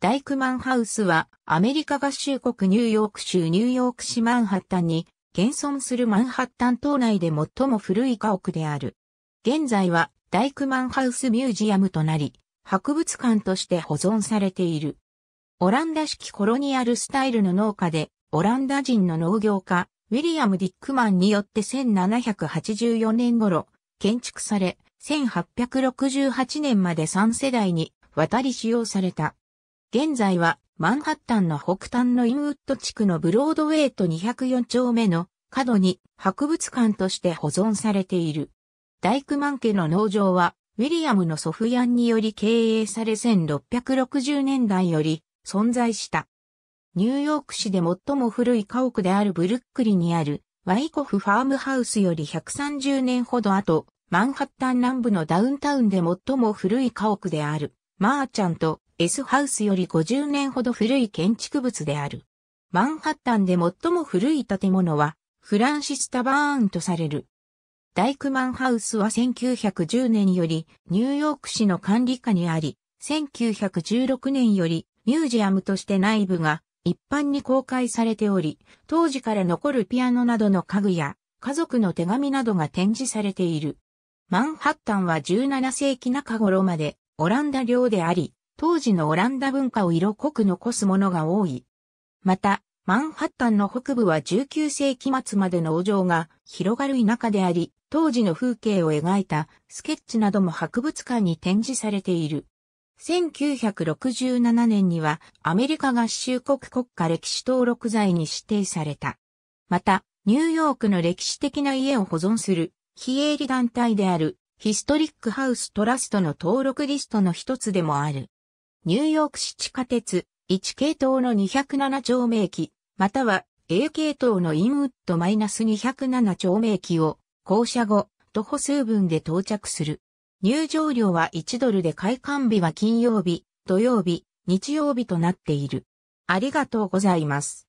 ダイクマンハウスはアメリカ合衆国ニューヨーク州ニューヨーク市マンハッタンに現存するマンハッタン島内で最も古い家屋である。現在はダイクマンハウスミュージアムとなり、博物館として保存されている。オランダ式コロニアルスタイルの農家で、オランダ人の農業家、ウィリアム・ディックマンによって1784年頃、建築され、1868年まで3世代に渡り使用された。現在はマンハッタンの北端のインウッド地区のブロードウェイと204丁目の角に博物館として保存されている。大工マン家の農場はウィリアムの祖父ヤンにより経営され1660年代より存在した。ニューヨーク市で最も古い家屋であるブルックリにあるワイコフファームハウスより130年ほど後、マンハッタン南部のダウンタウンで最も古い家屋であるマーチャンと S ハウスより50年ほど古い建築物である。マンハッタンで最も古い建物は、フランシス・タバーンとされる。ダイクマンハウスは1910年よりニューヨーク市の管理下にあり、1916年よりミュージアムとして内部が一般に公開されており、当時から残るピアノなどの家具や家族の手紙などが展示されている。マンハッタンは17世紀中頃までオランダ領であり、当時のオランダ文化を色濃く残すものが多い。また、マンハッタンの北部は19世紀末までの王城が広がる田舎であり、当時の風景を描いたスケッチなども博物館に展示されている。1967年にはアメリカ合衆国国家歴史登録財に指定された。また、ニューヨークの歴史的な家を保存する非営利団体であるヒストリックハウストラストの登録リストの一つでもある。ニューヨーク市地下鉄、1系統の207丁目駅、または A 系統のインウッドマイナス -207 丁目駅を、降車後、徒歩数分で到着する。入場料は1ドルで開館日は金曜日、土曜日、日曜日となっている。ありがとうございます。